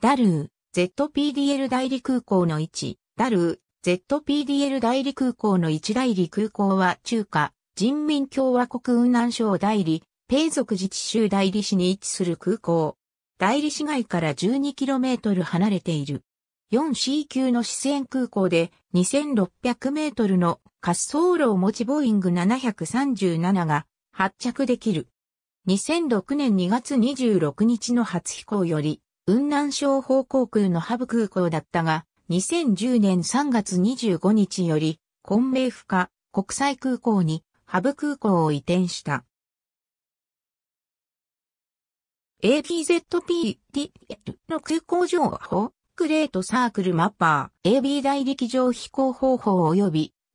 ダルー、ZPDL 代理空港の位置、ダルー、ZPDL 代理空港の一代理空港は中華人民共和国雲南省代理、ペイ族自治州代理市に位置する空港。代理市街から 12km 離れている。4C 級の四川空港で2600メートルの滑走路を持ちボーイング737が発着できる。2006年2月26日の初飛行より雲南省方航空のハブ空港だったが、2010年3月25日より、昆明府下国際空港にハブ空港を移転した。ABZP の空港情報、グレートサークルマッパー、AB 大陸上飛行方法及び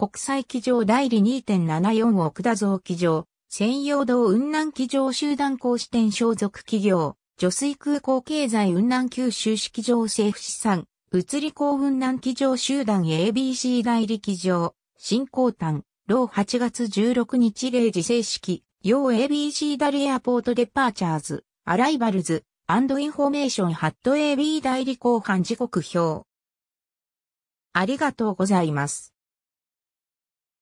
国際機場代理2.74億田造機場、専用道雲南機場集団公支店所属企業、除水空港経済雲南九州式場政府資産、移り港雲南機場集団 ABC 代理機場、新高端、老8月16日0時正式、要 ABC ダリエアポートデパーチャーズ、アライバルズ、アンドインフォメーションハット AB 代理後半時刻表。ありがとうございます。